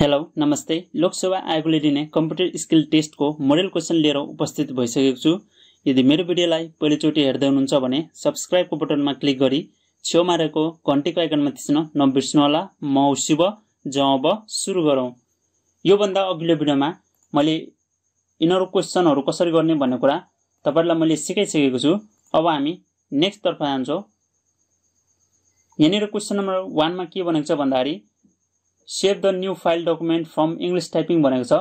hello नमस्ते लोकसेवा आयोगले दिने कम्प्युटर स्किल टेस्टको मोडेल क्वेसन लिएर उपस्थित भइसकेको छु यदि मेरो भिडियोलाई पहिलोचोटि हेर्दै हुनुहुन्छ भने सब्सक्राइबको बटनमा क्लिक गरी छेउमा रहेको घन्टीको आइकनमा थिच्न नबिर्सनुहोला म शिव जब अब सुरु गरौँ योभन्दा अघिल्लो भिडियोमा मैले यिनीहरू क्वेसनहरू कसरी गर्ने भन्ने कुरा तपाईँहरूलाई मैले सिकाइसकेको छु अब हामी नेक्स्टतर्फ जान्छौँ यहाँनिर क्वेसन नम्बर वानमा के भनेको छ भन्दाखेरि save the new file document from English typing भनेको छ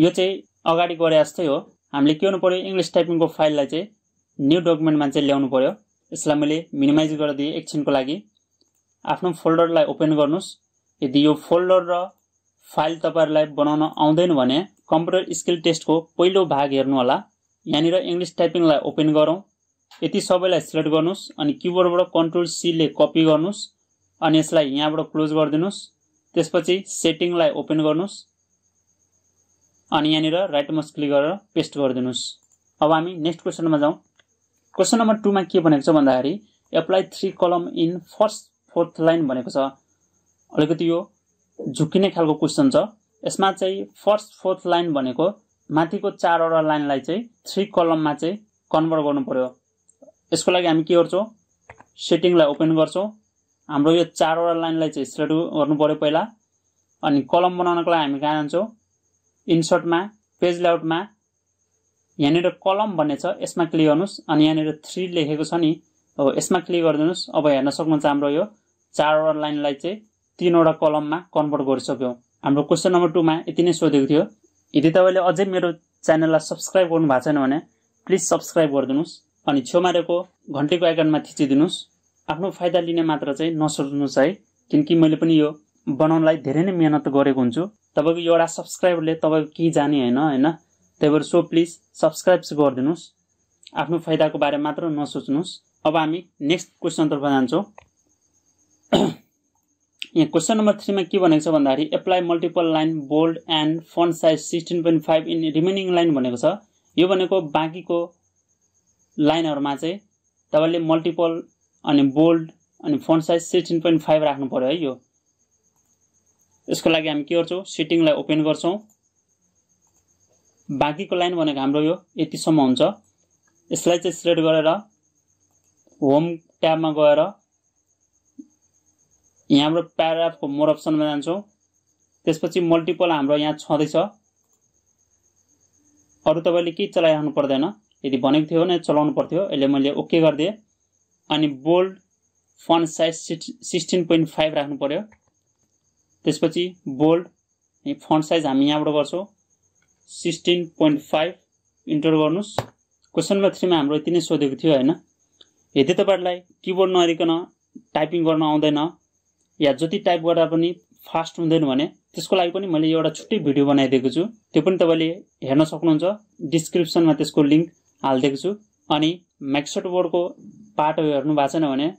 यो चाहिँ अगाडि गरे जस्तै हो हामीले के गर्नु पऱ्यो इङ्ग्लिस टाइपिङको फाइललाई चाहिँ न्यू डकुमेन्टमा चाहिँ ल्याउनु पऱ्यो यसलाई मैले मिनिमाइज गरिदिएँ एकछिनको लागि आफ्नो फोल्डरलाई ओपन गर्नुहोस् यदि यो फोल्डर र फाइल तपाईँहरूलाई बनाउन आउँदैन भने कम्प्युटर स्किल टेस्टको पहिलो भाग हेर्नु हेर्नुहोला यहाँनिर इङ्ग्लिस टाइपिङलाई ओपन गरौँ यति सबैलाई सिलेक्ट गर्नुहोस् अनि किबोर्डबाट कन्ट्रोल सीले कपी गर्नुहोस् अनि यसलाई यहाँबाट क्लोज गरिदिनुहोस् त्यसपछि सेटिङलाई ओपन गर्नुहोस् अनि यहाँनिर राइट मस्ट क्लिक गरेर पेस्ट गरिदिनुहोस् अब हामी नेक्स्ट क्वेसनमा जाउँ क्वेसन नम्बर टूमा के भनेको छ भन्दाखेरि apply three column in first fourth line भनेको छ अलिकति यो झुक्किने खालको क्वेसन छ यसमा चाहिँ फर्स्ट फोर्थ लाइन भनेको माथिको चारवटा लाइनलाई चाहिँ थ्री कलममा चाहिँ कन्भर्ट गर्नु पऱ्यो यसको लागि हामी के गर्छौँ सेटिङलाई ओपन गर्छौँ हाम्रो यो चारवटा लाइनलाई चाहिँ स्ट्रेट गर्नु पऱ्यो पहिला अनि कलम बनाउनको लागि हामी कहाँ जान्छौँ इन्सर्टमा पेज लेआउटमा यहाँनिर कलम भन्ने छ यसमा क्लिक गर्नुहोस् अनि यहाँनिर थ्री लेखेको छ नि अब यसमा क्लिक गरिदिनुहोस् अब हेर्न सक्नुहुन्छ हाम्रो यो चारवटा लाइनलाई चाहिँ तिनवटा कलममा कन्भर्ट गरिसक्यौँ हाम्रो क्वेसन नम्बर टूमा यति नै सोधेको थियो यदि तपाईँले अझै मेरो च्यानललाई सब्सक्राइब गर्नु भएको छैन भने प्लिज सब्सक्राइब गरिदिनुहोस् अनि छेउमा रहेको घन्टीको आइकनमा थिचिदिनुहोस् आफ्नो फाइदा लिने मात्र चाहिँ नसोच्नुहोस् है किनकि मैले पनि यो बनाउनलाई धेरै नै मिहिनेत गरेको हुन्छु तपाईँको एउटा सब्सक्राइबरले तपाईँको केही जाने होइन होइन त्यही भएर सो प्लिज सब्सक्राइब चाहिँ गरिदिनुहोस् आफ्नो फाइदाको बारे मात्र नसोच्नुहोस् अब हामी नेक्स्ट क्वेसनतर्फ जान्छौँ यहाँ क्वेसन नम्बर थ्रीमा के भनेको छ भन्दाखेरि apply multiple line bold and font size sixteen point five in remaining line भनेको छ यो भनेको बाँकीको लाइनहरूमा चाहिँ तपाईँले मल्टिपल अनि बोल्ड अनि font size sixteen point five राख्नु पऱ्यो है यो यसको लागि हामी के गर्छौँ सेटिङलाई ओपन गर्छौँ बाँकीको लाइन भनेको हाम्रो यो यतिसम्म हुन्छ यसलाई चाहिँ सिलेक्ट गरेर होम ट्याबमा गएर यहाँ हाम्रो प्याराग्राफको मोर अप्सनमा जान्छौँ त्यसपछि मल्टिपल हाम्रो यहाँ छँदैछ अरू तपाईँले केही चलाइराख्नु पर्दैन यदि भनेको थियो भने चलाउनु पर्थ्यो यसले मैले ओके गरिदिएँ अनि bold font size sixteen point five राख्नु पऱ्यो त्यसपछि बोल्ड अनि फन्ट साइज हामी यहाँबाट गर्छौँ सिक्सटिन पोइन्ट फाइभ इन्टर गर्नुहोस् क्वेसन नम्बर थ्रीमा हाम्रो यति नै सोधेको थियो होइन यदि तपाईँहरूलाई किबोर्ड नरिकन टाइपिङ गर्न आउँदैन या जति टाइप गर्दा पनि फास्ट हुँदैन भने त्यसको लागि पनि मैले एउटा छुट्टै भिडियो बनाइदिएको छु त्यो पनि तपाईँले हेर्न सक्नुहुन्छ डिस्क्रिप्सनमा त्यसको लिङ्क हालिदिएको छु अनि माइक्रोसफ्ट बोर्डको पार्टहरू हेर्नु भएको छैन भने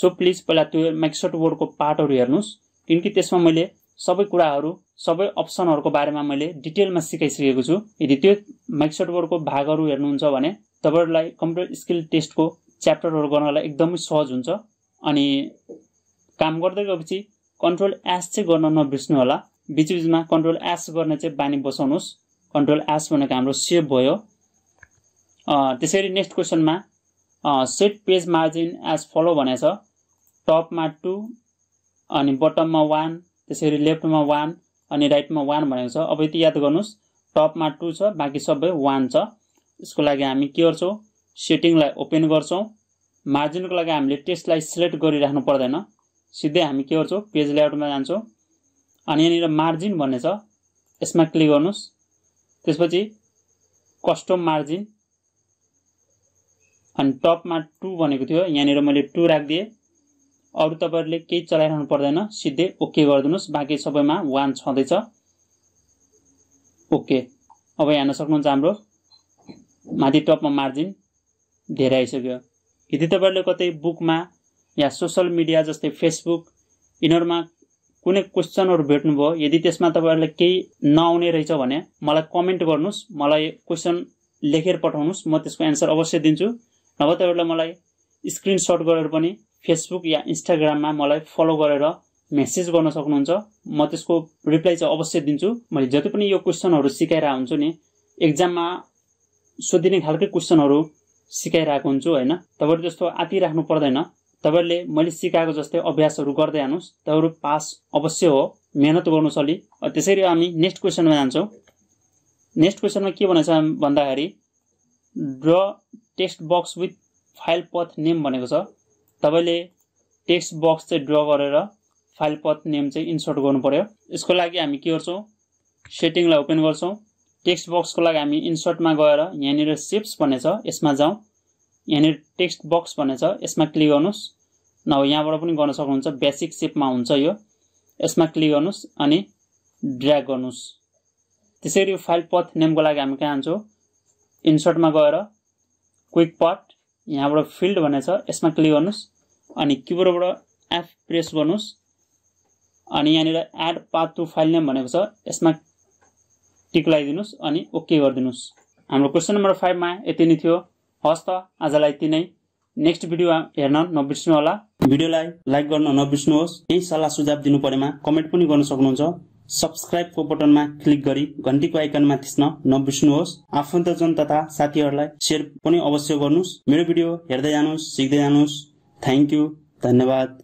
सो प्लिज पहिला त्यो माइक्रोसफ्ट बोर्डको पार्टहरू हेर्नुहोस् किनकि त्यसमा मैले सबै कुराहरू सबै अप्सनहरूको बारेमा मैले डिटेलमा सिकाइसकेको छु यदि त्यो माइक्रोसफ्ट बोर्डको भागहरू हेर्नुहुन्छ भने तपाईँहरूलाई कम्प्युटर स्किल टेस्टको च्याप्टरहरू गर्नलाई एकदमै सहज हुन्छ अनि काम गर्दै गएपछि कन्ट्रोल एस चाहिँ गर्न नबिर्सनु होला बिचबिचमा कन्ट्रोल एस गर्ने चाहिँ बानी बसाउनुहोस् कन्ट्रोल एस भनेको हाम्रो सेभ भयो त्यसरी नेक्स्ट क्वेसनमा set page margin as follow छ टपमा टू अनि बटममा वान त्यसरी लेफ्टमा वान अनि राइटमा वान भनेको छ अब यति याद गर्नुहोस् टपमा टू छ बाँकी सबै वान छ यसको लागि हामी के गर्छौँ सेटिङलाई ओपन गर्छौँ मार्जिनको लागि हामीले टेस्टलाई सिलेक्ट गरिराख्नु पर्दैन सिधै हामी के गर्छौँ पेज लेआउटमा जान्छौँ अनि यहाँनिर मार्जिन भन्ने छ यसमा क्लिक गर्नुहोस् त्यसपछि कस्टम मार्जिन अनि टपमा टु भनेको थियो यहाँनिर मैले टु राखिदिएँ अरू तपाईँहरूले केही चलाइरहनु पर्दैन सिधै ओके गरिदिनुहोस् बाँकी सबैमा वान छँदैछ ओके अब हेर्न सक्नुहुन्छ हाम्रो माथि टपमा मार्जिन धेरै आइसक्यो यदि तपाईँहरूले कतै बुकमा या सोसल मिडिया जस्तै फेसबुक यिनीहरूमा कुनै क्वेसनहरू भेट्नुभयो यदि त्यसमा तपाईँहरूलाई केही नआउने रहेछ भने मलाई कमेन्ट गर्नुहोस् मलाई क्वेसन लेखेर पठाउनुहोस् म त्यसको एन्सर अवश्य दिन्छु नभए तपाईँहरूले मलाई स्क्रिनसट गरेर पनि फेसबुक या इन्स्टाग्राममा मलाई फलो गरेर मेसेज गर्न सक्नुहुन्छ म त्यसको रिप्लाई चाहिँ अवश्य दिन्छु मैले जति पनि यो क्वेसनहरू सिकाइरहेको हुन्छु नि एक्जाममा सोधिने खालकै क्वेसनहरू सिकाइरहेको हुन्छु होइन तपाईँहरू त्यस्तो आति राख्नु पर्दैन तपाईँहरूले मैले सिकाएको जस्तै अभ्यासहरू गर्दै हानुहोस् तपाईँहरू पास अवश्य हो मेहनत गर्नु अलि त्यसरी हामी नेक्स्ट क्वेसनमा जान्छौँ नेक्स्ट क्वेसनमा के भनेको छ भन्दाखेरि draw text box with file path name भनेको छ तपाईँले टेक्स्ट बक्स चाहिँ ड्र गरेर फाइल पथ नेम चाहिँ इन्सर्ट गर्नु पऱ्यो यसको लागि हामी के गर्छौँ सेटिङलाई ओपन गर्छौँ टेक्स्ट बक्सको लागि हामी इन्सर्टमा गएर यहाँनिर सिप्स भन्ने छ यसमा जाउँ यहाँनिर टेक्स्ट बक्स भन्ने छ यसमा क्लिक गर्नुहोस् नभए यहाँबाट पनि गर्न सक्नुहुन्छ बेसिक सेपमा हुन्छ यो यसमा क्लिक गर्नुहोस् अनि ड्र्याग गर्नुहोस् त्यसरी फाइल पथ नेमको लागि हामी कहाँ जान्छौँ इन्सर्टमा गएर क्विक पार्ट यहाँबाट फिल्ड भनेको छ यसमा क्लिक गर्नुहोस् अनि किबोर्डबाट एफ प्रेस गर्नुहोस् अनि यहाँनिर add path to file name भनेको छ यसमा टिक लगाइदिनुहोस् अनि ओके गरिदिनुहोस् हाम्रो क्वेसन नम्बर फाइभमा यति नै थियो हस् त आजलाई यति नै नेक्स्ट भिडियो हेर्न नबिर्सिनु होला भिडियोलाई लाइक गर्न नबिर्सनुहोस् केही सल्लाह सुझाव दिनु परेमा कमेन्ट पनि गर्न सक्नुहुन्छ सब्सक्राइबको बटनमा क्लिक गरी घन्टीको आइकनमा थिच्न नबिर्सनुहोस् आफन्तजन तथा साथीहरूलाई सेयर पनि अवश्य गर्नुहोस् मेरो भिडियो हेर्दै जानुहोस् सिक्दै जानुहोस् थ्याङ्क यू धन्यवाद